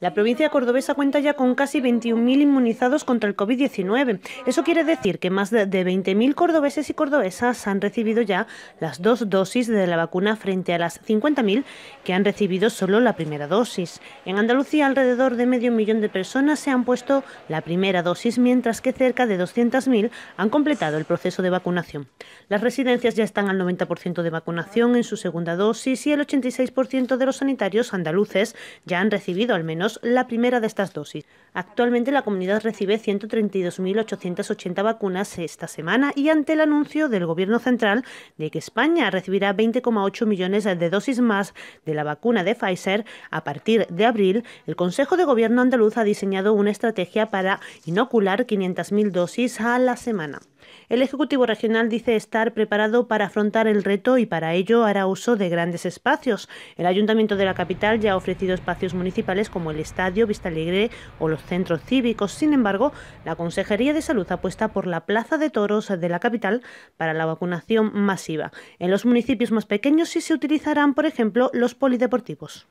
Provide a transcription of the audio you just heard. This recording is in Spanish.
La provincia cordobesa cuenta ya con casi 21.000 inmunizados contra el COVID-19. Eso quiere decir que más de 20.000 cordobeses y cordobesas han recibido ya las dos dosis de la vacuna frente a las 50.000 que han recibido solo la primera dosis. En Andalucía, alrededor de medio millón de personas se han puesto la primera dosis, mientras que cerca de 200.000 han completado el proceso de vacunación. Las residencias ya están al 90% de vacunación en su segunda dosis y el 86% de los sanitarios andaluces ya han recibido al menos la primera de estas dosis. Actualmente la comunidad recibe 132.880 vacunas esta semana y ante el anuncio del Gobierno central de que España recibirá 20,8 millones de dosis más de la vacuna de Pfizer a partir de abril, el Consejo de Gobierno andaluz ha diseñado una estrategia para inocular 500.000 dosis a la semana. El Ejecutivo Regional dice estar preparado para afrontar el reto y para ello hará uso de grandes espacios. El Ayuntamiento de la capital ya ha ofrecido espacios municipales como el Estadio, Vista Alegre o los centros cívicos. Sin embargo, la Consejería de Salud apuesta por la Plaza de Toros de la capital para la vacunación masiva. En los municipios más pequeños sí se utilizarán, por ejemplo, los polideportivos.